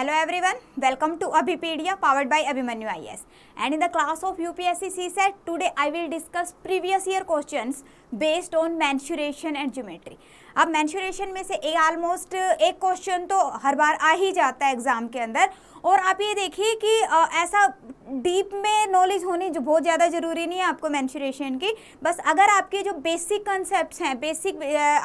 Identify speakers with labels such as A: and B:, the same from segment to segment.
A: Hello everyone, welcome to Abhipedia powered by Abhimanyu IS. And in the class of UPSC CSET, today I will discuss previous year questions based on mensuration and geometry. अब mensuration में से ए almost एक question तो हर बार आ ही जाता है exam के अंदर और आप ये देखिए कि आ, ऐसा डीप में नॉलेज होनी जो बहुत ज़्यादा ज़रूरी नहीं है आपको मैंशुरेशन की बस अगर आपके जो बेसिक कंसेप्ट हैं बेसिक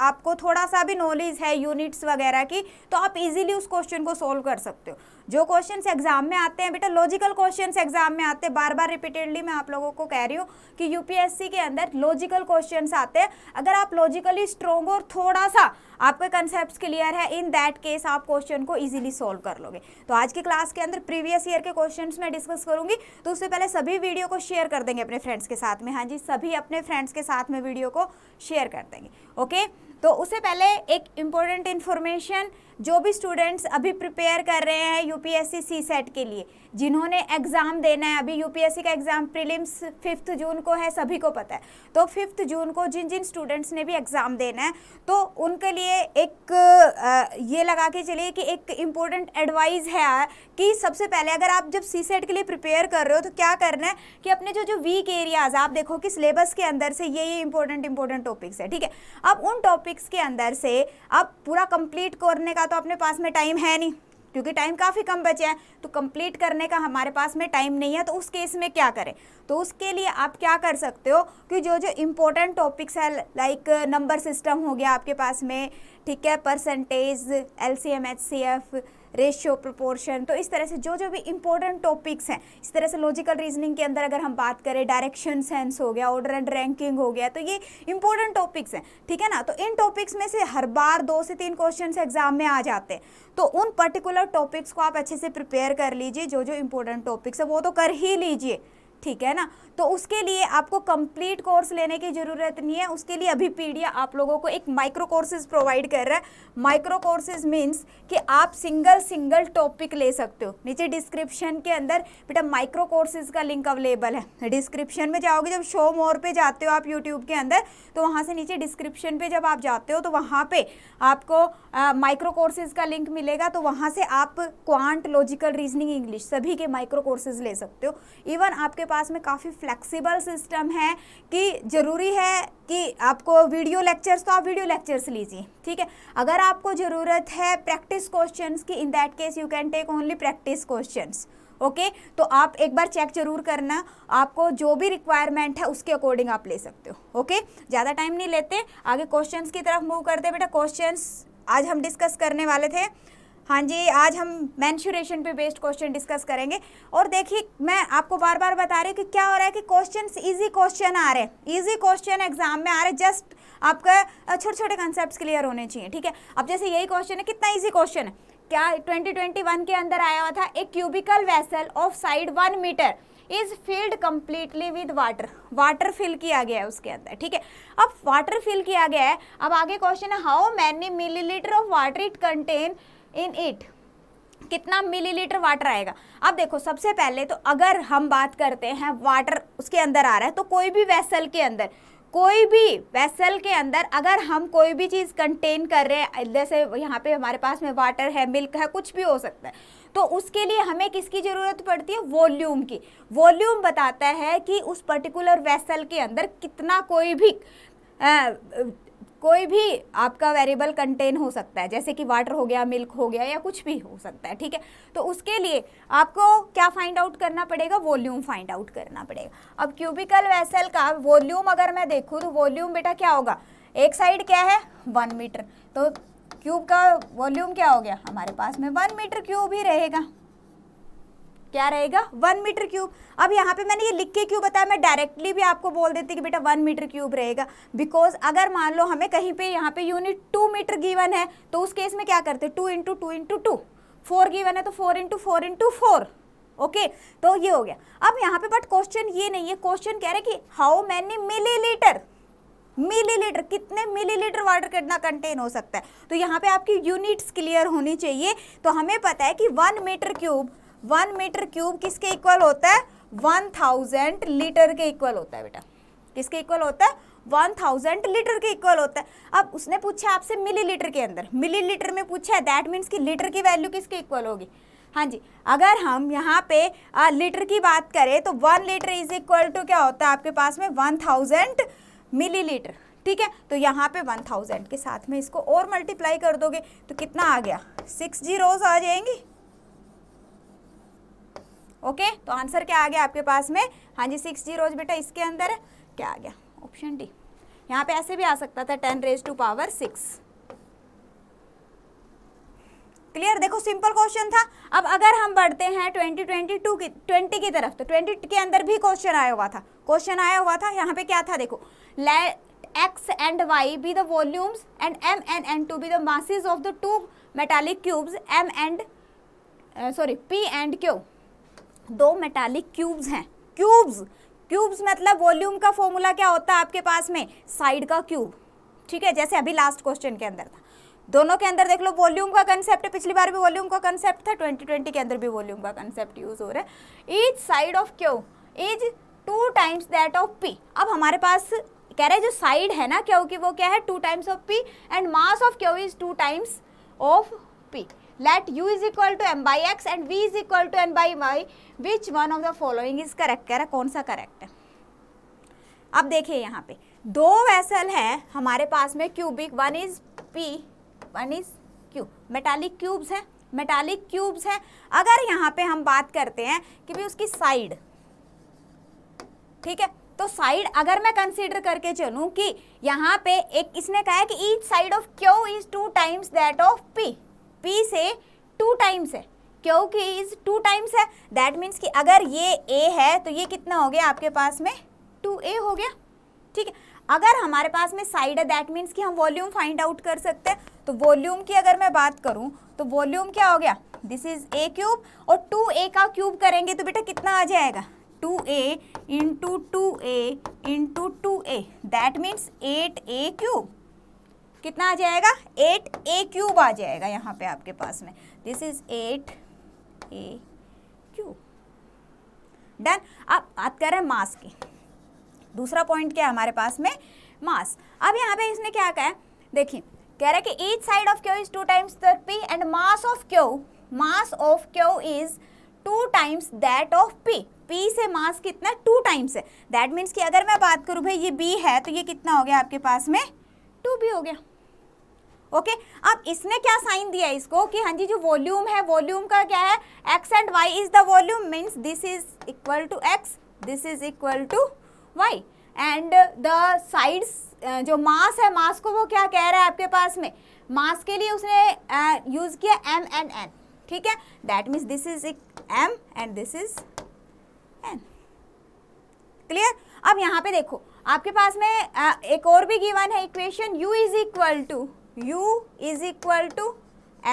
A: आपको थोड़ा सा भी नॉलेज है यूनिट्स वगैरह की तो आप इजीली उस क्वेश्चन को सोल्व कर सकते हो जो क्वेश्चन एग्जाम में आते हैं बेटा लॉजिकल क्वेश्चन एग्जाम में आते हैं बार बार रिपीटेडली मैं आप लोगों को कह रही हूँ कि यूपीएससी के अंदर लॉजिकल क्वेश्चन आते हैं अगर आप लॉजिकली स्ट्रोंग और थोड़ा सा आपके कंसेप्ट क्लियर है इन दैट केस आप क्वेश्चन को ईजिली सॉल्व कर लोगे तो आज की क्लास के अंदर प्रीवियस ईयर के क्वेश्चन मैं डिस्कस करूंगी तो उससे पहले सभी वीडियो को शेयर कर देंगे अपने फ्रेंड्स के साथ में हाँ जी सभी अपने फ्रेंड्स के साथ में वीडियो को शेयर कर देंगे ओके तो उससे पहले एक इम्पोर्टेंट इन्फॉर्मेशन जो भी स्टूडेंट्स अभी प्रिपेयर कर रहे हैं यूपीएससी सी सेट के लिए जिन्होंने एग्ज़ाम देना है अभी यूपीएससी का एग्ज़ाम प्रीलिम्स फिफ्थ जून को है सभी को पता है तो फिफ्थ जून को जिन जिन स्टूडेंट्स ने भी एग्ज़ाम देना है तो उनके लिए एक आ, ये लगा के चलिए कि एक इम्पोर्टेंट एडवाइज है कि सबसे पहले अगर आप जब सी सेट के लिए प्रिपेयर कर रहे हो तो क्या करना है कि अपने जो जो वीक एरियाज़ आप देखो कि सिलेबस के अंदर से ये ये इंपॉर्टेंट इंपॉर्टेंट टॉपिक्स है ठीक है अब उन टॉपिक्स के अंदर से आप पूरा कंप्लीट करने का का तो अपने पास में टाइम है नहीं क्योंकि टाइम काफ़ी कम बचे हैं तो कंप्लीट करने का हमारे पास में टाइम नहीं है तो उस केस में क्या करें तो उसके लिए आप क्या कर सकते हो कि जो जो इम्पोर्टेंट टॉपिक्स है लाइक नंबर सिस्टम हो गया आपके पास में ठीक है percentage L C M H C F ratio proportion तो इस तरह से जो जो भी इंपॉर्टेंट टॉपिक्स हैं इस तरह से लॉजिकल रीजनिंग के अंदर अगर हम बात करें डायरेक्शन सेंस हो गया ऑर्डर एंड रैंकिंग हो गया तो ये इंपॉर्टेंट टॉपिक्स हैं ठीक है ना तो इन टॉपिक्स में से हर बार दो से तीन क्वेश्चन एग्जाम में आ जाते हैं तो उन पर्टिकुलर टॉपिक्स को आप अच्छे से प्रिपेयर कर लीजिए जो जो इंपॉर्टेंट टॉपिक्स है वो तो कर ही लीजिए ठीक है ना तो उसके लिए आपको कंप्लीट कोर्स लेने की ज़रूरत नहीं है उसके लिए अभी पीडिया आप लोगों को एक माइक्रो कोर्सेज प्रोवाइड कर रहा है माइक्रो कोर्सेज मीन्स कि आप सिंगल सिंगल टॉपिक ले सकते हो नीचे डिस्क्रिप्शन के अंदर बेटा माइक्रो कोर्सेज का लिंक अवेलेबल है डिस्क्रिप्शन में जाओगे जब शो मोर पे जाते हो आप यूट्यूब के अंदर तो वहाँ से नीचे डिस्क्रिप्शन पे जब आप जाते हो तो वहाँ पे आपको माइक्रो कोर्सेज का लिंक मिलेगा तो वहाँ से आप क्वांट लॉजिकल रीजनिंग इंग्लिश सभी के माइक्रो कोर्सेज ले सकते हो इवन आपके पास में काफ़ी फ्लेक्सिबल सिस्टम है कि ज़रूरी है कि आपको वीडियो लेक्चर्स तो आप वीडियो लेक्चर्स लीजिए ठीक है अगर आपको ज़रूरत है प्रैक्टिस क्वेश्चंस की in that case you can take only practice questions okay तो आप एक बार चेक जरूर करना आपको जो भी रिक्वायरमेंट है उसके अकॉर्डिंग आप ले सकते हो ओके ज़्यादा टाइम नहीं लेते आगे क्वेश्चन की तरफ मूव करते बेटा क्वेश्चन आज हम डिस्कस करने वाले थे हाँ जी आज हम मैंशुरेशन पे बेस्ड क्वेश्चन डिस्कस करेंगे और देखिए मैं आपको बार बार बता रही हूँ कि क्या हो रहा है कि क्वेश्चन इजी क्वेश्चन आ रहे हैं ईजी क्वेश्चन एग्जाम में आ रहे जस्ट आपका छोटे छोटे कंसेप्ट क्लियर होने चाहिए ठीक है अब जैसे यही क्वेश्चन है कितना ईजी क्वेश्चन है क्या ट्वेंटी के अंदर आया हुआ था एक cubical vessel of side one metre is filled completely with water water fill किया गया है उसके अंदर ठीक है अब वाटर फिल किया गया है अब आगे क्वेश्चन है how many litre of water it contain in it कितना मिलीलीटर वाटर आएगा अब देखो सबसे पहले तो अगर हम बात करते हैं वाटर उसके अंदर आ रहा है तो कोई भी वेसल के अंदर कोई भी वेसल के अंदर अगर हम कोई भी चीज़ कंटेन कर रहे हैं जैसे यहाँ पे हमारे पास में वाटर है मिल्क है कुछ भी हो सकता है तो उसके लिए हमें किसकी ज़रूरत पड़ती है वॉल्यूम की वॉल्यूम बताता है कि उस पर्टिकुलर वेसल के अंदर कितना कोई भी आ, कोई भी आपका वेरिएबल कंटेन हो सकता है जैसे कि वाटर हो गया मिल्क हो गया या कुछ भी हो सकता है ठीक है तो उसके लिए आपको क्या फाइंड आउट करना पड़ेगा वॉल्यूम फाइंड आउट करना पड़ेगा अब क्यूबिकल वेसल का वॉल्यूम अगर मैं देखूँ तो वॉल्यूम बेटा क्या होगा एक साइड क्या है वन मीटर तो क्यूब का वॉल्यूम क्या हो गया हमारे पास में वन मीटर क्यूब ही रहेगा क्या रहेगा वन मीटर क्यूब अब यहाँ पे मैंने ये लिख के क्यों बताया मैं डायरेक्टली भी आपको बोल देती कि बेटा वन मीटर क्यूब रहेगा बिकॉज अगर मान लो हमें कहीं पे यहाँ पे यूनिट टू मीटर गिवन है तो उस केस में क्या करते two into two into two four given है तो four into four into four okay तो ये हो गया अब यहाँ पे बट क्वेश्चन ये नहीं है क्वेश्चन कह रहे कि हाउ मैनी मिलीलीटर मिलीलीटर कितने मिलीलीटर वाटर कितना कंटेन हो सकता है तो यहाँ पे आपकी यूनिट्स क्लियर होनी चाहिए तो हमें पता है कि one metre cube one metre cube किसके इक्वल होता है वन थाउजेंड लीटर के इक्वल होता है बेटा किसके इक्वल होता है वन थाउजेंड लीटर के इक्वल होता है अब उसने पूछा आपसे मिली लीटर के अंदर मिली लीटर में पूछा है दैट मीन्स कि लीटर की वैल्यू किसके इक्वल होगी हाँ जी अगर हम यहाँ पे आ, लीटर की बात करें तो one litre is equal to क्या होता है आपके पास में वन थाउजेंड मिली लीटर ठीक है तो यहाँ पे वन थाउजेंड के साथ में इसको और मल्टीप्लाई कर दोगे तो कितना आ गया सिक्स जीरोज आ जाएंगी ओके तो आंसर क्या आ गया आपके पास में हाँ जी सिक्स जीरोज बेटा इसके अंदर क्या आ गया ऑप्शन डी यहाँ पे ऐसे भी आ सकता था ten raise to power six clear देखो सिंपल क्वेश्चन था अब अगर हम बढ़ते हैं ट्वेंटी ट्वेंटी की 20 की तरफ तो ट्वेंटी के अंदर भी क्वेश्चन आया हुआ था क्वेश्चन आया हुआ था यहाँ पे क्या था देखो X and Y be the volumes and M and N to be the masses of the two metallic cubes M and sorry P and Q दो मेटालिक क्यूब्स हैं क्यूब्स क्यूब्स मतलब वॉल्यूम का फॉर्मूला क्या होता है आपके पास में साइड का क्यूब ठीक है जैसे अभी लास्ट क्वेश्चन के अंदर था दोनों के अंदर देख लो वॉल्यूम का कंसेप्ट पिछली बार भी वॉल्यूम का कंसेप्ट था 2020 के अंदर भी वॉल्यूम का कंसेप्ट यूज हो रहा है each side of Q is two times that of P अब हमारे पास कह रहे जो साइड है ना क्यू की वो क्या है two times of P and mass of Q is two times of P let u is equal to m by x and v is equal to n by y which one of the following is correct कह रहा कौन सा correct है अब देखिए यहाँ पे दो वैसल हैं हमारे पास में cubic one is P one is Q metallic cubes हैं मेटालिक क्यूब्स हैं अगर यहाँ पे हम बात करते हैं कि भाई उसकी साइड ठीक है तो साइड अगर मैं कंसीडर करके चलूँ कि यहाँ पे एक इसने कहा है कि each side of Q is two times that of P P से टू टाइम्स है क्योंकि इज टू टाइम्स है दैट मीन्स कि अगर ये ए है तो ये कितना हो गया आपके पास में टू ए हो गया ठीक है अगर हमारे पास में साइड है दैट मीन्स कि हम वॉल्यूम फाइंड आउट कर सकते हैं तो वॉल्यूम की अगर मैं बात करूं तो वॉल्यूम क्या हो गया दिस इज ए क्यूब और टू ए का क्यूब करेंगे तो बेटा कितना आ जाएगा two A into two A into two A that means eight A cube कितना आ जाएगा एट ए क्यूब आ जाएगा यहाँ पे आपके पास में this is eight A cube done अब बात कर रहे हैं मास की दूसरा पॉइंट क्या है हमारे पास में मास अब यहाँ पे इसने क्या कहा है देखिए कह रहा है कि each side of Q is two times P and mass of Q mass of Q is two times that of P P से मास कितना टू टाइम्स है दैट मीन्स कि अगर मैं बात करूँ भाई ये बी है तो ये कितना हो गया आपके पास में टू बी हो गया ओके अब इसने क्या साइन दिया इसको कि हाँ जी जो वॉल्यूम है वॉल्यूम का क्या है X and Y is the volume means this is equal to X this is equal to Y and the sides जो मास है मास को वो क्या कह रहा है आपके पास में मास के लिए उसने यूज़ uh, किया एम एंड एन ठीक है that means this is M and this is N clear अब यहाँ पे देखो आपके पास में uh, एक और भी गिवन है equation u is equal to u is equal to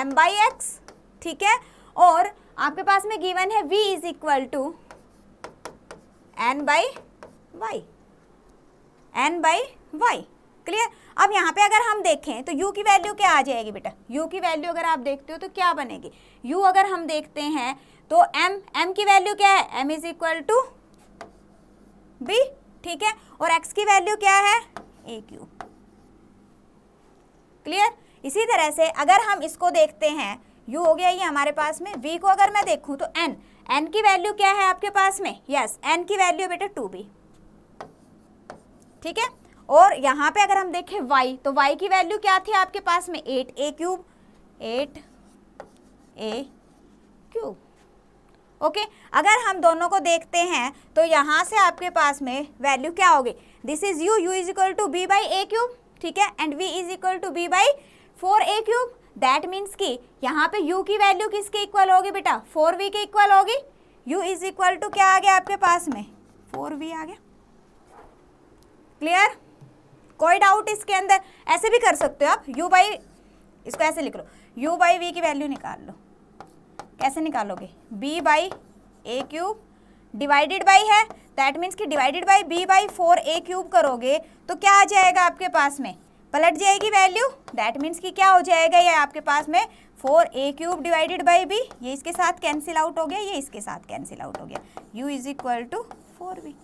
A: M by X ठीक है और आपके पास में गिवन है v is equal to N by Y N by Y clear अब यहाँ पे अगर हम देखें तो u की वैल्यू क्या आ जाएगी बेटा u की वैल्यू अगर आप देखते हो तो क्या बनेगी u अगर हम देखते हैं तो m m की वैल्यू क्या है m is equal to B ठीक है और x की वैल्यू क्या है ए क्यू क्लियर इसी तरह से अगर हम इसको देखते हैं यू हो गया ये हमारे पास में वी को अगर मैं देखूं तो एन एन की वैल्यू क्या है आपके पास में यस yes, एन की वैल्यू बेटा टू बी ठीक है और यहाँ पे अगर हम देखें वाई तो वाई की वैल्यू क्या थी आपके पास में eight A cube eight A cube okay अगर हम दोनों को देखते हैं तो यहाँ से आपके पास में वैल्यू क्या होगी this is u u is equal to b by A cube ठीक है and v is equal to b by four A cube that means की यहाँ पे u की वैल्यू किसके इक्वल होगी बेटा फोर वी के इक्वल होगी u इज इक्वल टू क्या आ गया आपके पास में फोर वी आ गया क्लियर कोई डाउट इसके अंदर ऐसे भी कर सकते हो आप u बाई इसको ऐसे लिख लो u बाई वी की वैल्यू निकाल लो कैसे निकालोगे b by A cube divided by है दैट मीन्स कि divided by B by four A cube करोगे तो क्या आ जाएगा आपके पास में पलट जाएगी वैल्यू दैट मीन्स कि क्या हो जाएगा ये आपके पास में four A cube divided by B ये इसके साथ कैंसिल आउट हो गया ये इसके साथ कैंसिल आउट हो गया U is equal to four B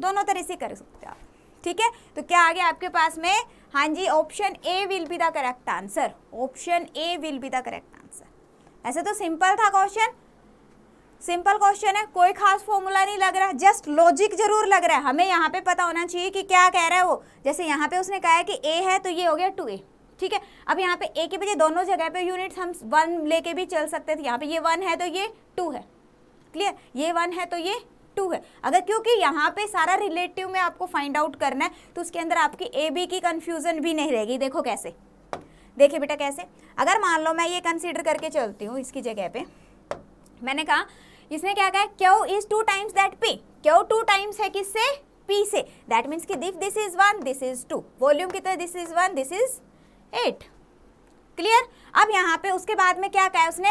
A: दोनों तरह से कर सकते हो आप ठीक है तो क्या आ गया आपके पास में हाँ जी option A will be the correct answer option A will be the correct answer ऐसे तो सिंपल था क्वेश्चन सिंपल क्वेश्चन है कोई खास फॉर्मूला नहीं लग रहा है जस्ट लॉजिक जरूर लग रहा है हमें यहाँ पे पता होना चाहिए कि क्या कह रहा है वो जैसे यहाँ पे उसने कहा है कि ए है तो ये हो गया टू ए ठीक है अब यहाँ पे ए की बजे दोनों जगह पे यूनिट्स हम वन लेके भी चल सकते थे यहाँ पे ये वन है तो ये टू है क्लियर ये वन है तो ये टू है अगर क्योंकि यहाँ पे सारा रिलेटिव में आपको फाइंड आउट करना है तो उसके अंदर आपकी ए बी की कन्फ्यूज़न भी नहीं रहेगी देखो कैसे देखिए बेटा कैसे अगर मान लो मैं ये कंसिडर करके चलती हूँ इसकी जगह पर मैंने कहा इसने क्या कहा Q is two times that P Q two times है किससे पी से दैट मीन्स कि दिफ this is one this is two volume कितना this is one this is eight clear अब यहाँ पे उसके बाद में क्या कहा उसने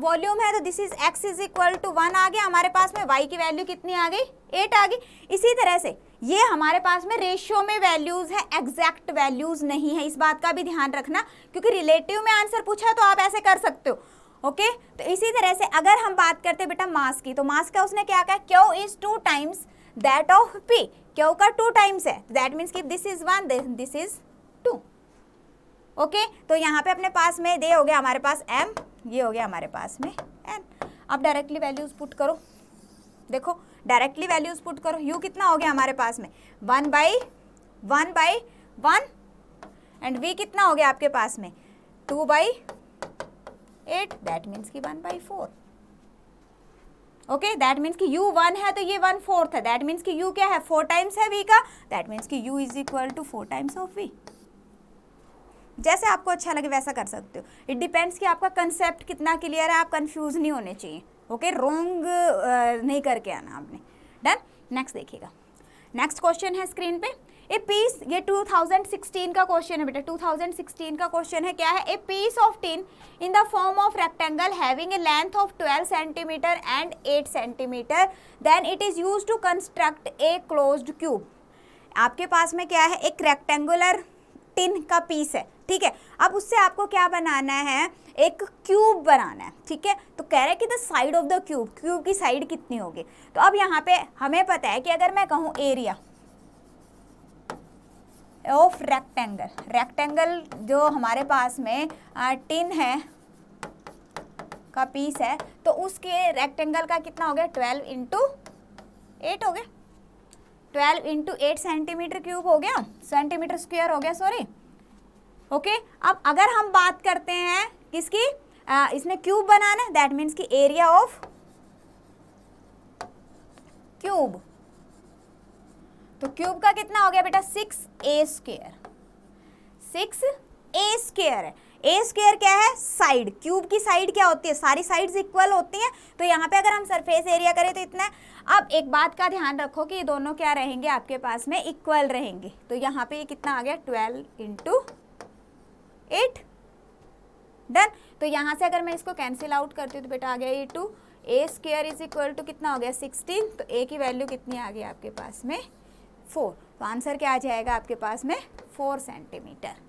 A: वॉल्यूम uh, है तो this is X is equal to one आ गया हमारे पास में वाई की वैल्यू कितनी आ गई एट आ गई इसी तरह से ये हमारे पास में रेशियो में वैल्यूज़ है एग्जैक्ट वैल्यूज़ नहीं है इस बात का भी ध्यान रखना क्योंकि रिलेटिव में आंसर पूछा तो आप ऐसे कर सकते हो ओके तो इसी तरह से अगर हम बात करते बेटा मास की तो मास का उसने क्या कहा Q is two times that of P Q का टू टाइम्स है दैट मीन्स की this is one this is two okay तो यहाँ पे अपने पास में दे हो गया हमारे पास एम ये हो गया हमारे पास में एन अब डायरेक्टली वैल्यूज पुट करो देखो डायरेक्टली वैल्यूज पुट करो यू कितना हो गया हमारे पास में one by one by one and v कितना हो गया आपके पास में two by eight that means की one by four okay that means कि यू वन है तो ये वन फोर्थ है दैट मीन्स कि यू क्या है फोर टाइम्स है वी का दैट मीन्स कि u is equal to four times of we जैसे आपको अच्छा लगे वैसा कर सकते हो इट डिपेंड्स कि आपका कंसेप्ट कितना क्लियर है आप कंफ्यूज नहीं होने चाहिए ओके okay? रोंग uh, नहीं करके आना आपने डन नेक्स्ट देखिएगा नेक्स्ट क्वेश्चन है स्क्रीन पे ए पीस ये 2016 का क्वेश्चन है बेटा 2016 का क्वेश्चन है क्या है a piece of tin in the form of rectangle having a length of 12 centimetre and 8 centimetre then it is use to construct a closed cube आपके पास में क्या है एक रेक्टेंगुलर टिन का पीस है ठीक है अब उससे आपको क्या बनाना है एक क्यूब बनाना है ठीक है तो कह रहे हैं कि the side of the cube cube की साइड कितनी होगी तो अब यहाँ पे हमें पता है कि अगर मैं कहूँ एरिया ऑफ रेक्टेंगल रेक्टेंगल जो हमारे पास में टिन है का पीस है तो उसके रेक्टेंगल का कितना हो गया ट्वेल्व इंटू एट हो गया twelve into eight centimetre cube हो गया सेंटीमीटर स्क्वायर हो गया सॉरी ओके अब अगर हम बात करते हैं किसकी आ, इसने क्यूब बनाना दैट मीन्स की एरिया ऑफ क्यूब तो क्यूब का कितना हो गया बेटा six a square six a square a square क्या है साइड क्यूब की साइड क्या होती है सारी साइड्स इक्वल होती हैं तो यहाँ पे अगर हम सरफेस एरिया करें तो इतना अब एक बात का ध्यान रखो कि ये दोनों क्या रहेंगे आपके पास में इक्वल रहेंगे तो यहाँ पे ये कितना आ गया ट्वेल्व इंटू एट डन तो यहाँ से अगर मैं इसको कैंसिल आउट करती हूँ तो बेटा आ गया a two a square is equal to कितना हो गया सिक्सटीन तो ए की वैल्यू कितनी आ गई आपके पास में फोर तो आंसर क्या आ जाएगा आपके पास में four centimetre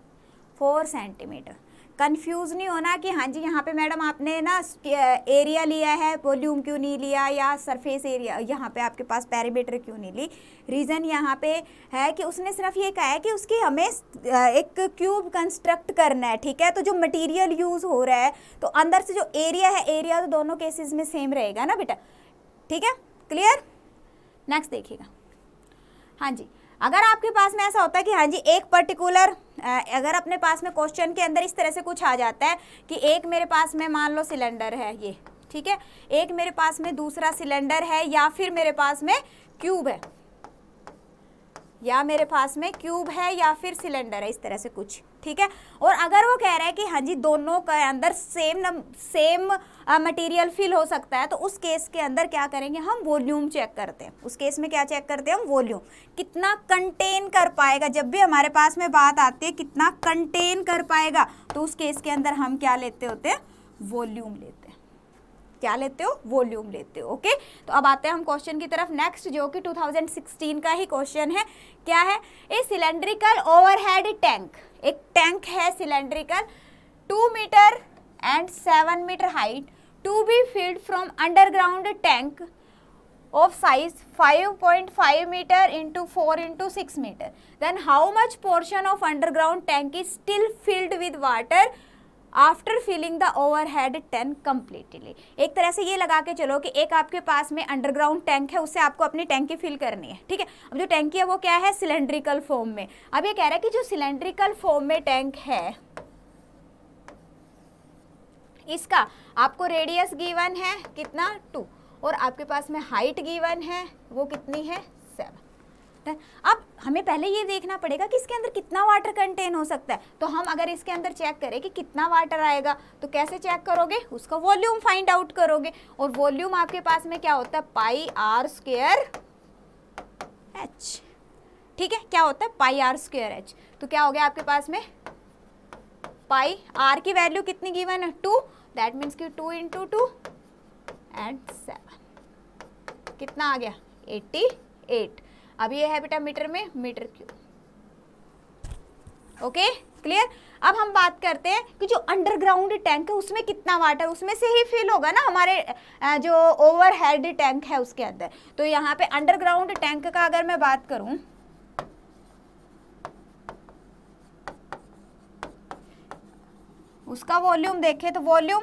A: four centimetre confuse नहीं होना कि हाँ जी यहाँ पे मैडम आपने ना एरिया लिया है वॉल्यूम क्यों नहीं लिया या सरफेस एरिया यहाँ पे आपके पास पैरामीटर क्यों नहीं ली रीज़न यहाँ पे है कि उसने सिर्फ ये कहा है कि उसकी हमें एक क्यूब कंस्ट्रक्ट करना है ठीक है तो जो मटेरियल यूज़ हो रहा है तो अंदर से जो एरिया है एरिया तो दोनों केसेज में सेम रहेगा ना बेटा ठीक है क्लियर नेक्स्ट देखिएगा हाँ जी अगर आपके पास में ऐसा होता है कि हाँ जी एक पर्टिकुलर अगर अपने पास में क्वेश्चन के अंदर इस तरह से कुछ आ जाता है कि एक मेरे पास में मान लो सिलेंडर है ये ठीक है एक मेरे पास में दूसरा सिलेंडर है या फिर मेरे पास में क्यूब है या मेरे पास में क्यूब है या फिर सिलेंडर है इस तरह से कुछ ठीक है और अगर वो कह रहा है कि हाँ जी दोनों के अंदर सेम नम, सेम मटेरियल फिल हो सकता है तो उस केस के अंदर क्या करेंगे हम वॉल्यूम चेक करते हैं उस केस में क्या चेक करते हैं हम वॉल्यूम कितना कंटेन कर पाएगा जब भी हमारे पास में बात आती है कितना कंटेन कर पाएगा तो उस केस के अंदर हम क्या लेते होते हैं वॉल्यूम लेते हैं क्या लेते हो वॉल्यूम लेते हो ओके तो अब आते हैं हम क्वेश्चन की तरफ नेक्स्ट जो कि 2016 का ही क्वेश्चन है क्या है ए सिलेंड्रिकल ओवरहेड टैंक एक टैंक है cylindrical two metre and seven metre height to be filled from underground tank of size 5.5 meter into 4 into 6 meter then how much portion of underground tank is still filled with water after filling the overhead tank completely एक तरह से ये लगा के चलो कि एक आपके पास में अंडरग्राउंड टैंक है उससे आपको अपनी टैंकी फिल करनी है ठीक है अब जो टैंकी है वो क्या है सिलेंड्रिकल फॉर्म में अब ये कह रहा है कि जो सिलेंड्रिकल फॉर्म में टैंक है इसका आपको रेडियस गीवन है कितना टू और आपके पास में हाइट गीवन है वो कितनी है सकता है अब हमें पहले ये देखना पड़ेगा कि इसके अंदर कितना वाटर कंटेन हो सकता है तो हम अगर इसके अंदर चेक करें कि कितना वाटर आएगा तो कैसे चेक करोगे उसका वॉल्यूम फाइंड आउट करोगे और वॉल्यूम आपके पास में क्या होता है पाई आर स्क्र एच ठीक है क्या होता है पाई आर स्क्र एच तो क्या हो गया आपके पास में पाई आर की वैल्यू कितनी गिवन है टू दैट मीन्स की two into two and seven कितना आ गया एट्टी एट अब ये है बेटा मीटर में मीटर क्यूब ओके क्लियर अब हम बात करते हैं कि जो अंडरग्राउंड टैंक है उसमें कितना वाटर उसमें से ही फिल होगा ना हमारे जो ओवरहेड टैंक है उसके अंदर तो यहाँ पे अंडरग्राउंड टैंक का अगर मैं बात करूं उसका वॉल्यूम देखें तो वॉल्यूम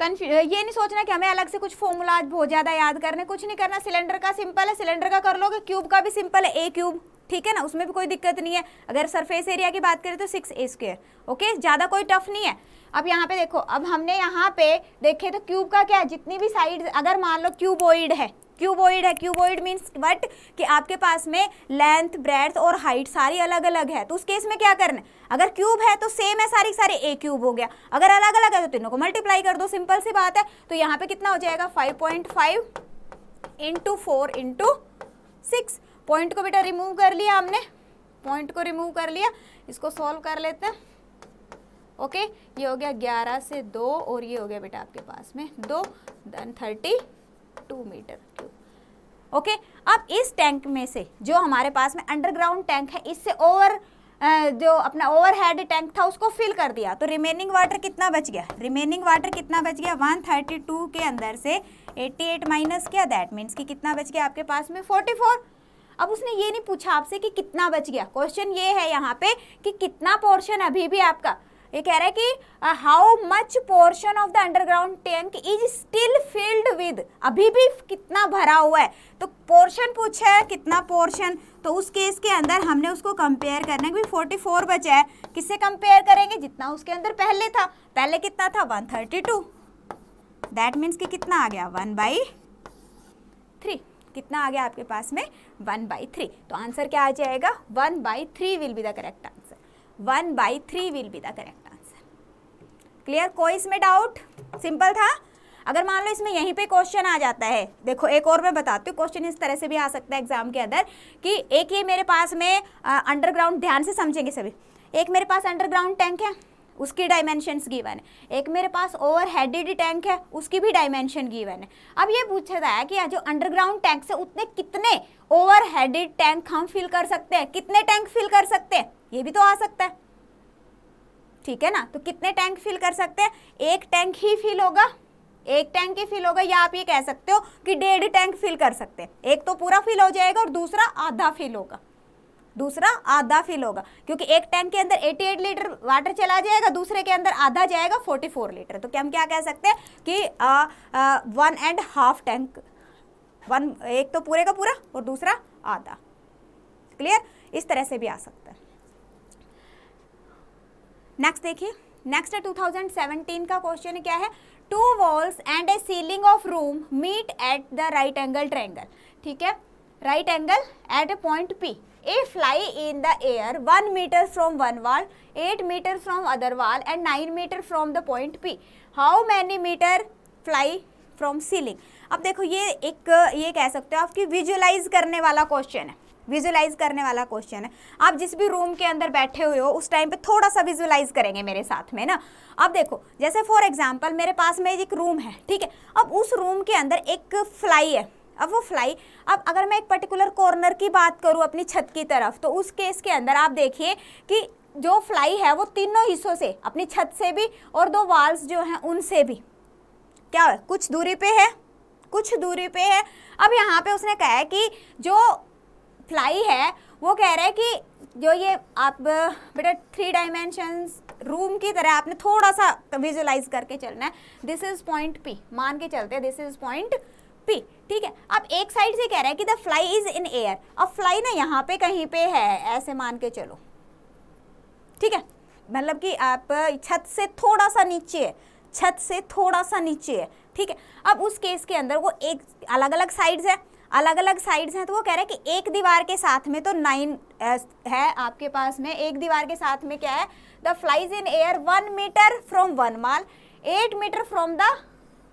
A: कन्फ्यू ये नहीं सोचना कि हमें अलग से कुछ फॉर्मूला बहुत ज़्यादा याद करने कुछ नहीं करना सिलेंडर का सिंपल है सिलेंडर का कर लोगे क्यूब का भी सिंपल है ए क्यूब ठीक है ना उसमें भी कोई दिक्कत नहीं है अगर सरफेस एरिया की बात करें तो सिक्स ए स्क्वेयर ओके ज़्यादा कोई टफ नहीं है अब यहाँ पे देखो अब हमने यहाँ पे देखे तो क्यूब का क्या है जितनी भी साइड अगर मान लो क्यूबोइड है क्यूबोइड है क्यूबोइड मीन्स वट कि आपके पास में लेंथ ब्रेथ और हाइट सारी अलग अलग है तो उस केस में क्या करना है अगर क्यूब है तो सेम है सारी सारे ए क्यूब हो गया अगर अलग अलग है तो तीनों को मल्टीप्लाई कर दो सिंपल सी बात है तो यहाँ पे कितना हो जाएगा five point five into four into six point को बेटा रिमूव कर लिया हमने पॉइंट को रिमूव कर लिया इसको सॉल्व कर लेते हैं ओके ये हो गया ग्यारह से दो और ये हो गया बेटा आपके पास में दो then thirty two metre cube okay अब इस टैंक में से जो हमारे पास में अंडरग्राउंड टैंक है इससे ओवर जो अपना ओवरहेड टैंक था उसको फिल कर दिया तो रिमेनिंग वाटर कितना बच गया रिमेनिंग वाटर कितना बच गया 132 के अंदर से 88 माइनस किया दैट मीन्स कि कितना बच गया आपके पास में 44 अब उसने ये नहीं पूछा आपसे कि कितना बच गया क्वेश्चन ये है यहाँ पे कि कितना पोर्शन अभी भी आपका ये कह रहा है कि how much portion of the underground tank is still filled with अभी भी कितना भरा हुआ है तो पोर्शन पूछा है कितना पोर्शन तो उस केस के अंदर हमने उसको कंपेयर करना है भी 44 बचा है किससे कंपेयर करेंगे जितना उसके अंदर पहले था पहले कितना था 132 थर्टी टू दैट मीन्स कि कितना आ गया वन बाई थ्री कितना आ गया आपके पास में वन बाई थ्री तो आंसर क्या आ जाएगा one by three will be the correct answer one by three will be the correct answer clear कोई इसमें डाउट सिंपल था अगर मान लो इसमें यहीं पे क्वेश्चन आ जाता है देखो एक और मैं बताती हूँ क्वेश्चन इस तरह से भी आ सकता है एग्जाम के अंदर कि एक ये मेरे पास में अंडरग्राउंड ध्यान से समझेंगे सभी एक मेरे पास अंडरग्राउंड टैंक है उसकी डायमेंशन गिवन है एक मेरे पास ओवर हेडेड टैंक है उसकी भी डायमेंशन गिवन है अब ये पूछा जाए कि जो अंडरग्राउंड टैंक से उतने कितने ओवर हेडेड टैंक हम फिल कर सकते हैं कितने टैंक फिल कर सकते हैं ये भी तो आ सकता है ठीक है ना तो कितने टैंक फिल कर सकते हैं एक टैंक ही फिल होगा एक टैंक ही फिल होगा या आप ये कह सकते हो कि डेढ़ टैंक फिल कर सकते हैं एक तो पूरा फिल हो जाएगा और दूसरा आधा फिल होगा दूसरा आधा फिल होगा क्योंकि एक टैंक के अंदर 88 लीटर वाटर चला जाएगा दूसरे के अंदर आधा जाएगा 44 लीटर तो क्या हम क्या कह सकते हैं कि one and half tank one एक तो पूरे का पूरा और दूसरा आधा क्लियर इस तरह से भी आ सकता है नेक्स्ट देखिए नेक्स्ट है 2017 का क्वेश्चन क्या है two walls and a ceiling of room meet at the right angle triangle ठीक है right angle at a point p a fly in the air one metre from one wall eight metre from other wall and nine metre from the point p how many metre fly from ceiling अब देखो ये एक ये कह सकते हो आपकी visualise करने वाला क्वेश्चन है विजुलाइज करने वाला क्वेश्चन है आप जिस भी रूम के अंदर बैठे हुए हो उस टाइम पे थोड़ा सा विजुलाइज करेंगे मेरे साथ में ना अब देखो जैसे फॉर एग्जाम्पल मेरे पास में एक रूम है ठीक है अब उस रूम के अंदर एक फ्लाई है अब वो फ्लाई अब अगर मैं एक पर्टिकुलर कॉर्नर की बात करूँ अपनी छत की तरफ तो उस केस के अंदर आप देखिए कि जो फ्लाई है वो तीनों हिस्सों से अपनी छत से भी और दो वाल्स जो हैं उनसे भी क्या है कुछ दूरी पे है कुछ दूरी पे है अब यहाँ पे उसने कहा है कि जो फ्लाई है वो कह रहा है कि जो ये आप बेटा थ्री डायमेंशंस रूम की तरह आपने थोड़ा सा विजुलाइज करके चलना है दिस इज पॉइंट पी मान के चलते हैं दिस इज पॉइंट पी ठीक है अब एक साइड से कह रहा है कि the fly is in air अब फ्लाई ना यहाँ पे कहीं पे है ऐसे मान के चलो ठीक है मतलब कि आप छत से थोड़ा सा नीचे है छत से थोड़ा सा नीचे है ठीक है अब उस केस के अंदर वो एक अलग अलग साइड्स है अलग अलग साइड्स हैं तो वो कह रहे हैं कि एक दीवार के साथ में तो नाइन है आपके पास में एक दीवार के साथ में क्या है the flies in air one metre from one wall eight metre from the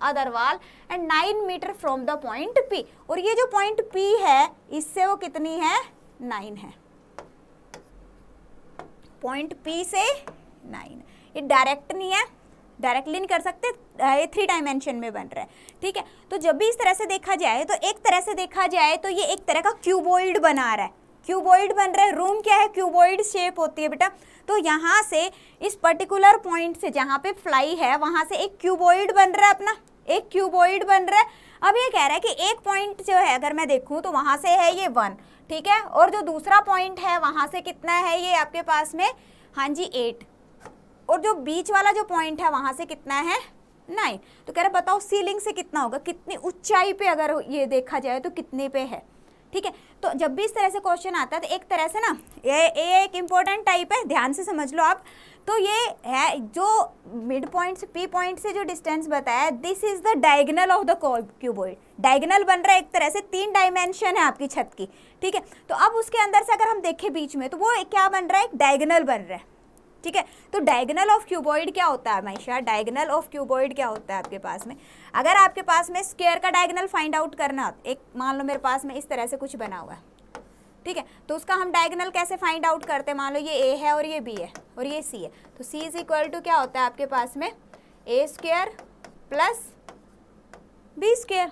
A: other wall and nine metre from the point p और ये जो पॉइंट पी है इससे वो कितनी है नाइन है पॉइंट पी से नाइन ये डायरेक्ट नहीं है डायरेक्टली नहीं कर सकते ये थ्री डायमेंशन में बन रहा है ठीक है तो जब भी इस तरह से देखा जाए तो एक तरह से देखा जाए तो ये एक तरह का क्यूबोइड बना रहा है क्यूबोइड बन रहा है रूम क्या है क्यूबोइड शेप होती है बेटा तो यहाँ से इस पर्टिकुलर पॉइंट से जहाँ पे फ्लाई है वहाँ से एक क्यूबोइड बन रहा है अपना एक क्यूबोइड बन रहा है अब ये कह रहा है कि एक पॉइंट जो है अगर मैं देखूँ तो वहाँ से है ये वन ठीक है और जो दूसरा पॉइंट है वहाँ से कितना है ये आपके पास में हाँ जी एट और जो बीच वाला जो पॉइंट है वहां से कितना है नाइन तो कह रहे बताओ सीलिंग से कितना होगा कितनी ऊंचाई पे अगर ये देखा जाए तो कितने पे है ठीक है तो जब भी इस तरह से क्वेश्चन आता है तो एक तरह से ना ये, ये एक इम्पोर्टेंट टाइप है ध्यान से समझ लो आप तो ये है जो मिड पॉइंट से पी पॉइंट से जो डिस्टेंस बताया this is the diagonal of the cuboid diagonal बन रहा है एक तरह से तीन डायमेंशन है आपकी छत की ठीक है तो अब उसके अंदर से अगर हम देखें बीच में तो वो क्या बन रहा है एक डायगनल बन रहा है ठीक है तो डायगनल ऑफ क्यूबॉइड क्या होता है महिषा डायगनल ऑफ क्यूबॉइड क्या होता है आपके पास में अगर आपके पास में स्केयर का डायगनल फाइंड आउट करना एक मान लो मेरे पास में इस तरह से कुछ बना हुआ है ठीक है तो उसका हम डायगनल कैसे फाइंड आउट करते हैं मान लो ये ए है और ये बी है और ये सी है तो सी इज इक्वल टू क्या होता है आपके पास में a square plus b square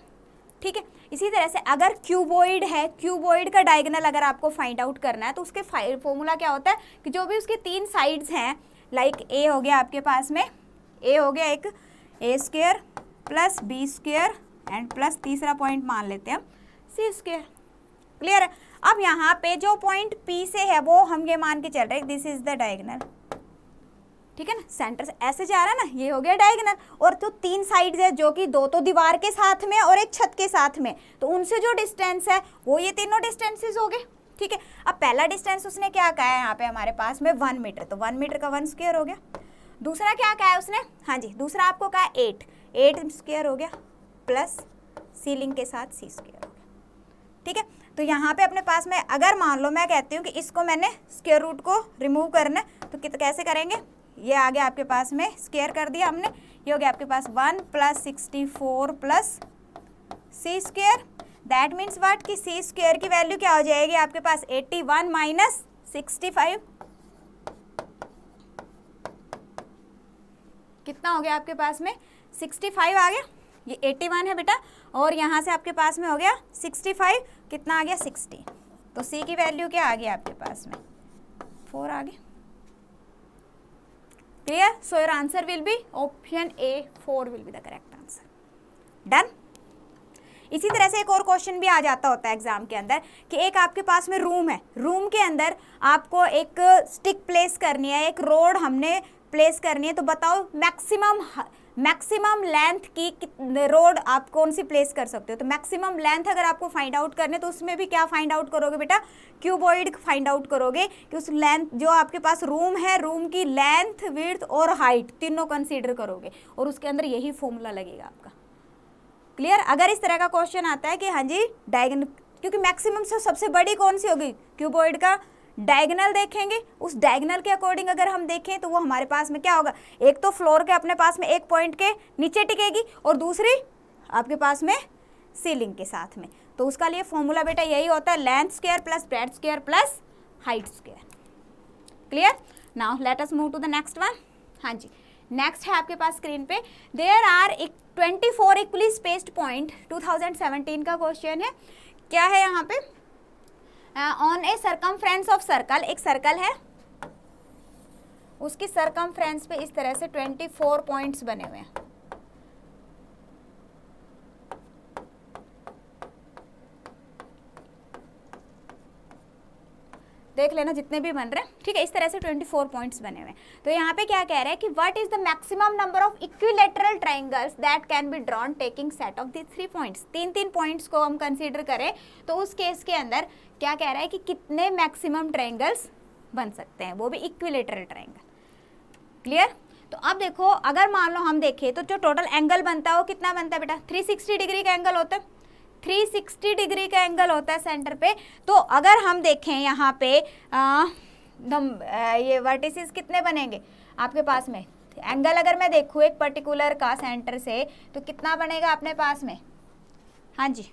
A: ठीक है इसी तरह से अगर क्यूबोइड है क्यूबोइड का डायगनल अगर आपको फाइंड आउट करना है तो उसके फॉर्मूला क्या होता है कि जो भी उसके तीन साइड्स हैं लाइक ए हो गया आपके पास में ए हो गया एक a square plus b square and plus तीसरा पॉइंट मान लेते हैं हम सी स्क्र क्लियर है अब यहाँ पे जो पॉइंट पी से है वो हम ये मान के चल रहे हैं दिस इज द डायगनल ठीक है ना सेंटर से ऐसे जा रहा है ना ये हो गया डायगनल और जो तो तीन साइड्स है जो कि दो तो दीवार के साथ में और एक छत के साथ में तो उनसे जो डिस्टेंस है वो ये तीनों डिस्टेंसेज हो गए ठीक है अब पहला डिस्टेंस उसने क्या कहा है यहाँ पे हमारे पास में वन मीटर तो वन मीटर का वन स्क्वेयर हो गया दूसरा क्या कहा है उसने हाँ जी दूसरा आपको कहा एट एट स्क्वेयर हो गया प्लस सीलिंग के साथ सी स्क्वेयर हो गया ठीक है तो यहाँ पे अपने पास में अगर मान लो मैं कहती हूँ कि इसको मैंने स्क्वेयर रूट को रिमूव करना है तो कैसे करेंगे ये आ गया आपके पास में स्केयर कर दिया हमने ये हो गया आपके पास one plus sixty four plus c square that means what कि सी स्क्र की वैल्यू क्या हो जाएगी आपके पास eighty one minus sixty five कितना हो गया आपके पास में सिक्सटी फाइव आ गया ये एट्टी वन है बेटा और यहाँ से आपके पास में हो गया सिक्सटी फाइव कितना आ गया सिक्सटी तो सी की वैल्यू क्या आ गया आपके पास में फोर आ गया clear so your answer will be option a 4 will be the correct answer done इसी तरह से एक और क्वेश्चन भी आ जाता होता है एग्जाम के अंदर कि एक आपके पास में रूम है रूम के अंदर आपको एक स्टिक प्लेस करनी है एक रोड हमने प्लेस करनी है तो बताओ मैक्सिमम मैक्सिमम लेंथ की रोड आप कौन सी प्लेस कर सकते हो तो मैक्सिमम लेंथ अगर आपको फाइंड आउट करने तो उसमें भी क्या फाइंड आउट करोगे बेटा क्यूबॉइड फाइंड आउट करोगे कि उस लेंथ जो आपके पास रूम है रूम की लेंथ विर्थ और हाइट तीनों कंसिडर करोगे और उसके अंदर यही फॉर्मूला लगेगा आपका क्लियर अगर इस तरह का क्वेश्चन आता है कि हाँ जी डायगन क्योंकि मैक्सिमम से सबसे बड़ी कौन सी होगी क्यूबॉइड का डायगनल देखेंगे उस डायगनल के अकॉर्डिंग अगर हम देखें तो वो हमारे पास में क्या होगा एक तो फ्लोर के अपने पास में एक पॉइंट के नीचे टिकेगी और दूसरी आपके पास में सीलिंग के साथ में तो उसका लिए फॉर्मूला बेटा यही होता है length square plus breadth square plus height square clear now let us move to the next one हाँ जी नेक्स्ट है आपके पास स्क्रीन पे देयर आर एक twenty four equally spaced point seventeen का क्वेश्चन है क्या है यहाँ पे on a friends of circle एक सर्कल है उसकी सरकमफ्रेंस पे इस तरह से 24 पॉइंट्स बने हुए हैं देख लेना जितने भी बन रहे हैं ठीक है इस तरह से 24 पॉइंट्स बने हुए हैं तो यहाँ पे क्या कह रहे हैं कि what is the maximum number of equilateral triangles that can be drawn taking set of the three points तीन तीन पॉइंट्स को हम कंसिडर करें तो उस केस के अंदर क्या कह रहा है कि कितने मैक्सिमम ट्राइंगल्स बन सकते हैं वो भी इक्विलेटरल ट्राइंगल क्लियर तो अब देखो अगर मान लो हम देखें तो जो टोटल एंगल बनता है वो कितना बनता है बेटा सिक्सटी डिग्री का एंगल होता है 360 डिग्री का एंगल होता है सेंटर पे तो अगर हम देखें यहाँ पे आ, ये वर्टिसेस कितने बनेंगे आपके पास में एंगल अगर मैं देखूँ एक पर्टिकुलर का सेंटर से तो कितना बनेगा अपने पास में हाँ जी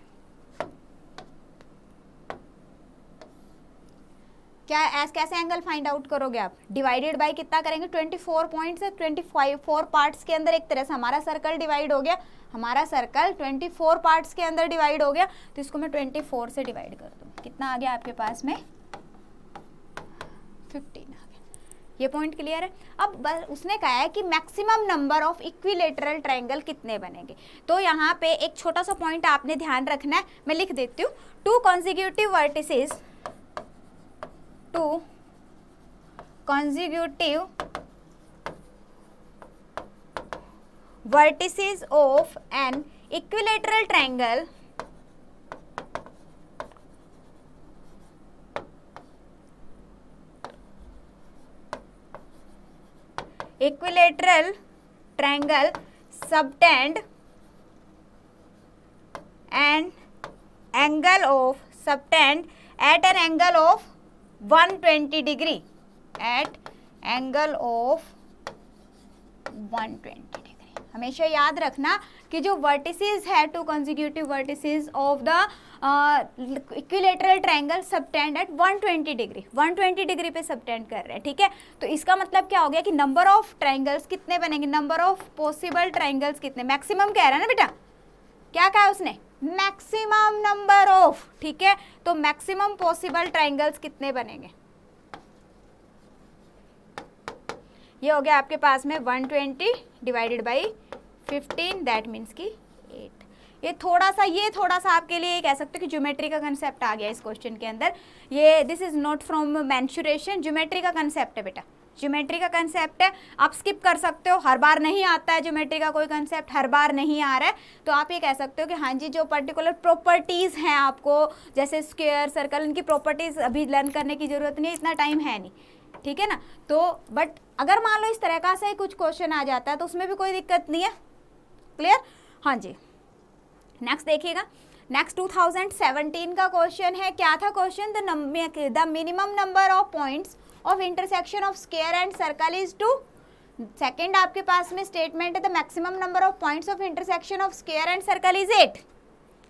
A: क्या ऐसे कैसे एंगल फाइंड आउट करोगे आप डिवाइडेड बाय कितना करेंगे 24 पॉइंट्स 25 फोर पार्ट्स के अंदर एक तरह से हमारा सर्कल डिवाइड हो गया हमारा सर्कल 24 पार्ट्स के अंदर डिवाइड हो गया तो इसको मैं 24 से डिवाइड कर दूँ कितना आ गया आपके पास में 15 आ गया ये पॉइंट क्लियर है अब उसने कहा है कि maximum number of equilateral triangle कितने बनेंगे तो यहाँ पे एक छोटा सा पॉइंट आपने ध्यान रखना है मैं लिख देती हूँ two consecutive vertices two consecutive vertices of an equilateral triangle equilateral triangle subtend and angle of subtend at an angle of 120 degree at angle of 120 हमेशा याद रखना कि जो वर्टिसेस है two consecutive vertices of the equilateral triangle subtend at 120 degree 120 degree पे subtend कर रहे हैं ठीक है तो इसका मतलब क्या हो गया कि नंबर ऑफ ट्रायंगल्स कितने बनेंगे नंबर ऑफ पॉसिबल ट्रायंगल्स कितने मैक्सिमम कह रहा है ना बेटा क्या कहा उसने मैक्सिमम नंबर ऑफ ठीक है तो मैक्सिमम पॉसिबल ट्राइंगल्स कितने बनेंगे ये हो गया आपके पास में 120 divided by fifteen that means की 8 ये थोड़ा सा ये थोड़ा सा आपके लिए कह सकते हो कि ज्योमेट्री का कंसेप्ट आ गया इस क्वेश्चन के अंदर ये this is not from mensuration geometry का कंसेप्ट है बेटा ज्योमेट्री का कंसेप्ट है आप स्किप कर सकते हो हर बार नहीं आता है ज्योमेट्री का कोई कंसेप्ट हर बार नहीं आ रहा है तो आप ये कह सकते हो कि हाँ जी जो पर्टिकुलर प्रॉपर्टीज़ हैं आपको जैसे स्क्वेयर सर्कल इनकी प्रॉपर्टीज़ अभी लर्न करने की ज़रूरत नहीं इतना टाइम है नहीं ठीक है ना तो बट अगर मान लो इस तरह का से कुछ क्वेश्चन आ जाता है तो उसमें भी कोई दिक्कत नहीं है क्लियर हाँ जी नेक्स्ट देखिएगा नेक्स्ट 2017 का क्वेश्चन है क्या था question the the minimum number of points of intersection of square and circle is two second आपके पास में स्टेटमेंट है the maximum number of points of intersection of square and circle is eight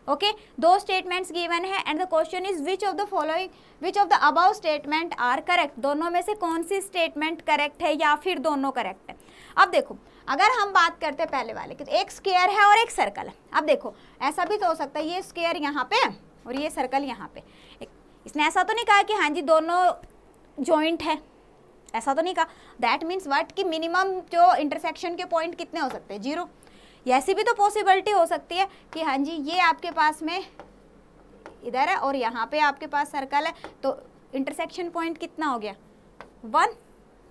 A: okay दो statements given है and the question is which of the following which of the above statement are correct दोनों में से कौन सी statement correct है या फिर दोनों करेक्ट है अब देखो अगर हम बात करते हैं पहले वाले की तो एक स्केयर है और एक सर्कल है अब देखो ऐसा भी तो हो सकता है ये स्केयर यहाँ पे और ये सर्कल यहाँ पे इसने ऐसा तो नहीं कहा कि हाँ जी दोनों जॉइंट है ऐसा तो नहीं कहा दैट मीन्स वट कि मिनिमम जो इंटरसेक्शन के पॉइंट कितने हो सकते हैं जीरो ऐसी भी तो पॉसिबिलिटी हो सकती है कि हाँ जी ये आपके पास में इधर है और यहाँ पे आपके पास सर्कल है तो इंटरसेक्शन पॉइंट कितना हो गया वन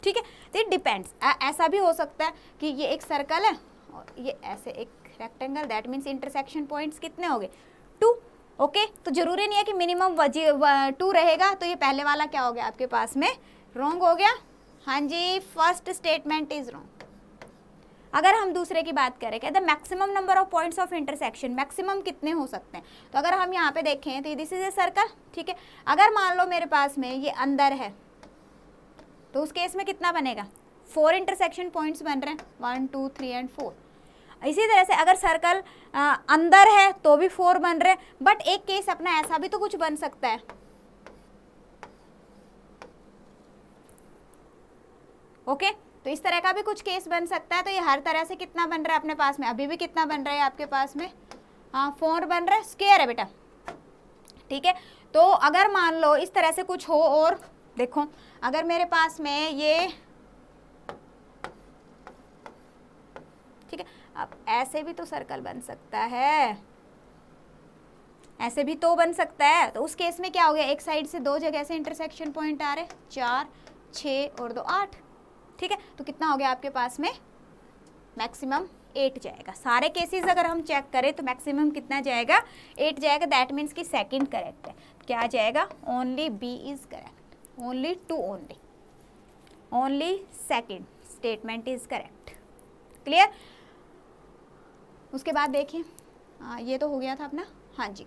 A: ठीक है तो इट डिपेंड्स ऐसा भी हो सकता है कि ये एक सर्कल है और ये ऐसे एक rectangle that means intersection points कितने हो गए टू ओके तो ज़रूरी नहीं है कि मिनिमम टू रहेगा तो ये पहले वाला क्या हो गया आपके पास में रोंग हो गया हाँ जी फर्स्ट स्टेटमेंट इज़ रोंग अगर हम दूसरे की बात करें कहते हैं maximum number of points of intersection maximum कितने हो सकते हैं तो अगर हम यहाँ पे देखें तो दिस इज ए सर्कल ठीक है अगर मान लो मेरे पास में ये अंदर है तो उस केस में कितना बनेगा फोर इंटरसेक्शन पॉइंट्स बन रहे हैं one two three and four इसी तरह से अगर सर्कल अंदर है तो भी फोर बन रहे हैं बट एक केस अपना ऐसा भी तो कुछ बन सकता है ओके okay? तो इस तरह का भी कुछ केस बन सकता है तो ये हर तरह से कितना बन रहा है अपने पास में अभी भी कितना बन रहा है आपके पास में हाँ फोर बन रहा है स्केयर है बेटा ठीक है तो अगर मान लो इस तरह से कुछ हो और देखो अगर मेरे पास में ये ठीक है अब ऐसे भी तो सर्कल बन सकता है ऐसे भी तो बन सकता है तो उस केस में क्या हो गया एक साइड से दो जगह से इंटरसेक्शन पॉइंट आ रहे चार छ और दो आठ ठीक है तो कितना हो गया आपके पास में मैक्सिमम एट जाएगा सारे केसेस अगर हम चेक करें तो मैक्सिमम कितना जाएगा एट जाएगा दैट मीन्स कि सेकंड करेक्ट है तो क्या जाएगा only b is correct only two only only second statement is correct clear उसके बाद देखिए ये तो हो गया था अपना हाँ जी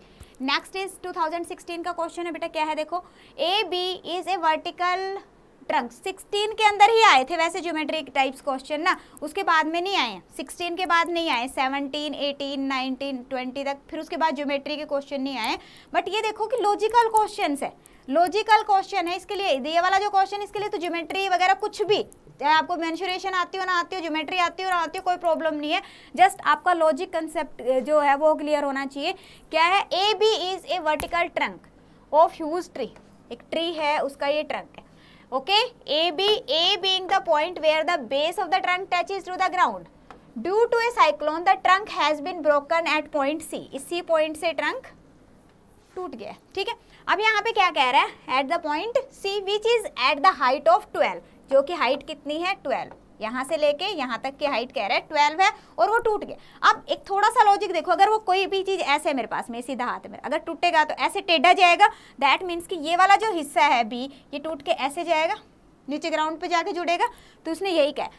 A: नेक्स्ट इज 2016 का क्वेश्चन है बेटा क्या है देखो a b is a vertical trunk sixteen के अंदर ही आए थे वैसे ज्योमेट्री टाइप्स क्वेश्चन ना उसके बाद में नहीं आए सिक्सटीन के बाद नहीं आए सेवनटीन एटीन नाइनटीन ट्वेंटी तक फिर उसके बाद ज्योमेट्री के क्वेश्चन नहीं आए बट ये देखो कि लॉजिकल क्वेश्चन है लॉजिकल क्वेश्चन है इसके लिए ये वाला जो क्वेश्चन इसके लिए तो ज्योमेट्री वगैरह कुछ भी चाहे आपको मैंशुरेशन आती हो ना आती हो ज्योमेट्री आती हो ना आती हो कोई प्रॉब्लम नहीं है जस्ट आपका लॉजिक कंसेप्ट जो है वो क्लियर होना चाहिए क्या है a b is a vertical trunk of huge tree एक ट्री है उसका ये ट्रंक है okay ab a being the point where the base of the trunk touches to the ground due to a cyclone the trunk has been broken at point c इस c point se trunk टूट गया ठीक है अब यहाँ पे क्या कह रहा है at the point c which is at the height of 12 जो कि हाइट कितनी है यहाँ से लेके यहाँ तक की हाइट कह रहा है ट्वेल्व है और वो टूट गया अब एक थोड़ा सा लॉजिक देखो अगर वो कोई भी चीज़ ऐसे मेरे पास में सीधा हाथ में अगर टूटेगा तो ऐसे टेढ़ा जाएगा दैट मीन्स कि ये वाला जो हिस्सा है बी ये टूट के ऐसे जाएगा नीचे ग्राउंड पर जाके जुड़ेगा तो उसने यही कहा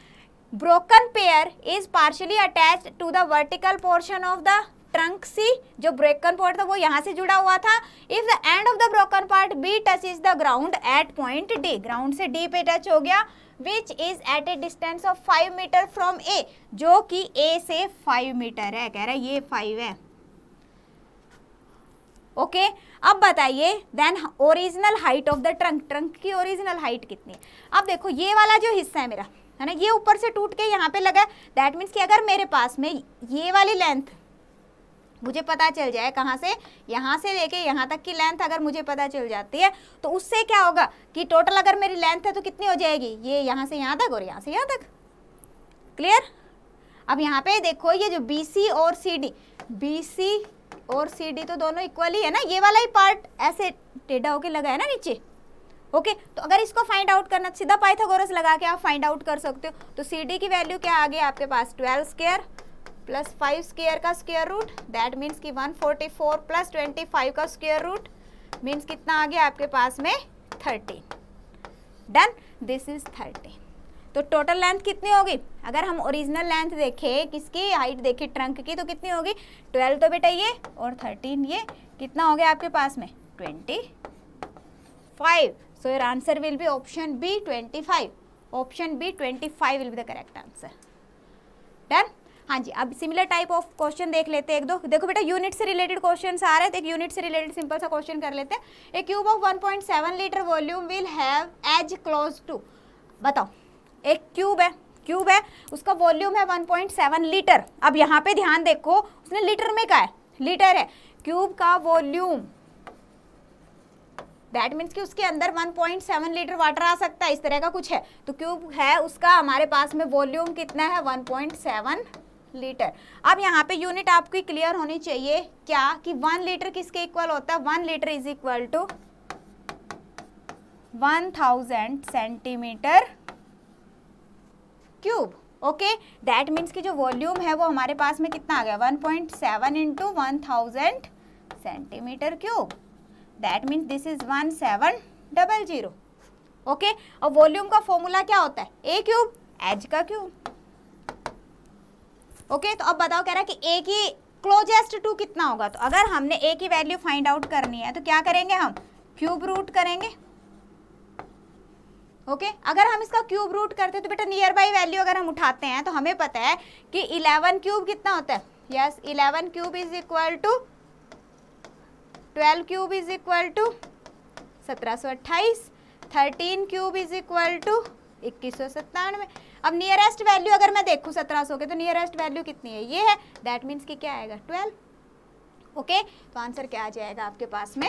A: broken pair is partially attach to the vertical portion of the trunk c जो ब्रोकन पार्ट था वो यहाँ से जुड़ा हुआ था if the end of the broken part b touch is the ground at point d ground से d पे टच हो गया which is eight a distance of five metre from a जो कि ए से फाइव मीटर है कह रहा है ये फाइव है ओके okay, अब बताइए then original height of the trunk trunk की ओरिजिनल हाइट कितनी है अब देखो ये वाला जो हिस्सा है मेरा है ना ये ऊपर से टूट के यहाँ पे लगा दैट मीन्स कि अगर मेरे पास में ये वाली लेंथ मुझे पता चल जाए कहाँ से यहाँ से लेके यहाँ तक की लेंथ अगर मुझे पता चल जाती है तो उससे क्या होगा कि टोटल अगर मेरी लेंथ है तो कितनी हो जाएगी ये यहाँ से यहाँ तक और यहाँ से यहाँ तक क्लियर अब यहाँ पे देखो ये जो बी सी और सी डी बी सी और सी डी तो दोनों इक्वली है ना ये वाला ही पार्ट ऐसे टेढ़ा होके लगा है ना नीचे ओके okay, तो अगर इसको फाइंड आउट करना सीधा पाइथागोरस लगा के आप फाइंड आउट कर सकते हो तो सी डी की वैल्यू क्या आ गई आपके पास twelve square plus five square का स्केयर रूट दैट मीन्स कि 144 प्लस 25 का स्केयर रूट मीन्स कितना आ गया आपके पास में 13 डन दिस इज 13 तो टोटल लेंथ कितनी होगी अगर हम ओरिजिनल लेंथ देखें किसकी हाइट देखें ट्रंक की तो कितनी होगी 12 तो बेटा ये और 13 ये कितना हो गया आपके पास में 25 so your answer will be option b 25 option b 25 will be the correct answer done हाँ जी अब सिमिलर टाइप ऑफ क्वेश्चन देख लेते हैं एक दो देखो बेटा यूनिट से रिलेटेड क्वेश्चन आ रहे थे तो एक यूनिट से रिलेटेड सिंपल सा क्वेश्चन कर लेते हैं a cube of 1.7 litre volume will have edge close to बताओ एक क्यूब है क्यूब है उसका वॉल्यूम है 1.7 लीटर अब यहाँ पे ध्यान देखो उसने लीटर में कहा है लीटर है क्यूब का वॉल्यूम दैट मीन्स कि उसके अंदर 1.7 लीटर वाटर आ सकता है इस तरह का कुछ है तो क्यूब है उसका हमारे पास में वॉल्यूम कितना है 1.7 लीटर अब यहाँ पे यूनिट आपकी क्लियर होनी चाहिए क्या कि वन लीटर किसके इक्वल होता है one litre is equal to one thousand centimetre cube okay that means कि जो वॉल्यूम है वो हमारे पास में कितना आ गया one point seven into one thousand centimetre cube that means this is one seven double zero okay और वॉल्यूम का फॉर्मूला क्या होता है ए क्यूब एच का क्यूब ओके तो अब बताओ कह रहा है कि ए की क्लोजेस्ट टू कितना होगा तो अगर हमने ए की वैल्यू फाइंड आउट करनी है तो क्या करेंगे हम क्यूब रूट करेंगे ओके okay? अगर हम इसका क्यूब रूट करते हैं तो बेटा नियर बाई वैल्यू अगर हम उठाते हैं तो हमें पता है कि 11 क्यूब कितना होता है yes eleven cube is equal to twelve cube is equal to सत्रह सौ अट्ठाईस thirteen cube is equal to इक्कीस सौ सत्तानवे अब नियरेस्ट वैल्यू अगर मैं देखूँ सत्रह सौ के तो नियरेस्ट वैल्यू कितनी है ये है दैट मीन्स कि क्या आएगा ट्वेल्व ओके तो आंसर क्या आ जाएगा आपके पास में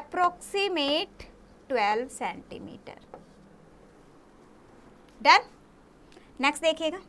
A: approximate twelve centimetre done next देखिएगा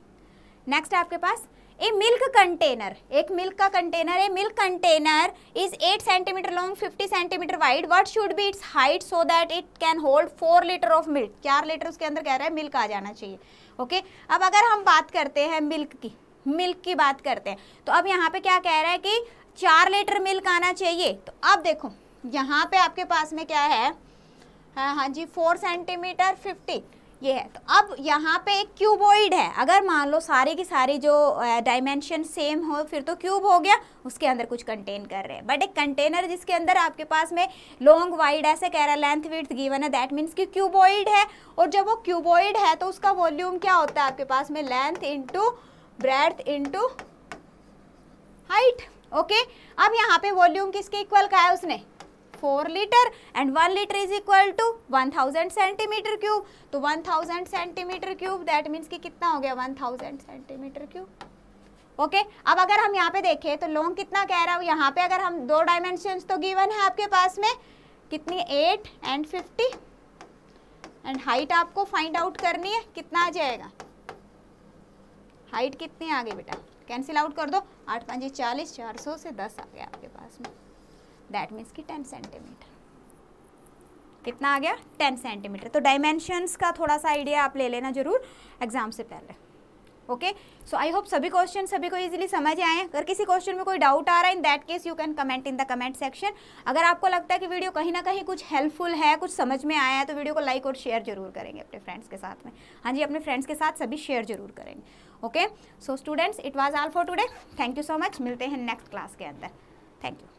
A: नेक्स्ट आपके पास ए मिल्क कंटेनर एक मिल्क का कंटेनर है milk container is 8 centimetre long 50 centimetre wide what should be its height so that it can hold 4 litre of milk चार litre उसके अंदर कह रहा है मिल्क आ जाना चाहिए ओके okay? अब अगर हम बात करते हैं मिल्क की मिल्क की बात करते हैं तो अब यहाँ पे क्या कह रहा है कि चार लीटर मिल्क आना चाहिए तो अब देखो यहाँ पे आपके पास में क्या है हाँ हाँ जी फोर सेंटीमीटर फिफ्टी ये है तो अब यहाँ पे एक क्यूबॉइड है अगर मान लो सारे की सारी जो डायमेंशन सेम हो फिर तो क्यूब हो गया उसके अंदर कुछ कंटेन कर रहे हैं बट एक कंटेनर जिसके अंदर आपके पास में लॉन्ग वाइड ऐसे कह रहा है लेंथ विथ गिवन है दैट मीन्स कि क्यूबॉइड है और जब वो क्यूबॉइड है तो उसका वॉल्यूम क्या होता है आपके पास में length into breadth into height okay अब यहाँ पे वॉल्यूम किसके इक्वल का है उसने 4 litre and 1 litre is equal to 1000 centimetre cube तो 1000 सेंटीमीटर क्यूब दैट मीन्स कि कितना हो गया 1000 सेंटीमीटर क्यूब ओके okay, अब अगर हम यहाँ पे देखें तो लॉन्ग कितना कह रहा हूँ यहाँ पे अगर हम दो डायमेंशन तो गिवन है आपके पास में कितनी eight and fifty and height आपको फाइंड आउट करनी है कितना आ जाएगा हाइट कितनी आ गई बेटा कैंसिल आउट कर दो आठ पाँच चालीस चार सौ से दस आ गया आपके पास में दैट मीन्स कि टेन सेंटीमीटर कितना आ गया टेन सेंटीमीटर तो डायमेंशंस का थोड़ा सा आइडिया आप ले लेना जरूर एग्जाम से पहले ओके सो आई होप सभी क्वेश्चन सभी को इजीली समझ आए अगर किसी क्वेश्चन में कोई डाउट आ रहा है in that case you can comment in the comment section अगर आपको लगता है कि वीडियो कहीं ना कहीं कुछ हेल्पफुल है कुछ समझ में आया है तो वीडियो को लाइक और शेयर जरूर करेंगे अपने फ्रेंड्स के साथ में हाँ जी अपने फ्रेंड्स के साथ सभी शेयर जरूर करेंगे okay so students it was all for today thank you so much मिलते हैं नेक्स्ट क्लास के अंदर थैंक यू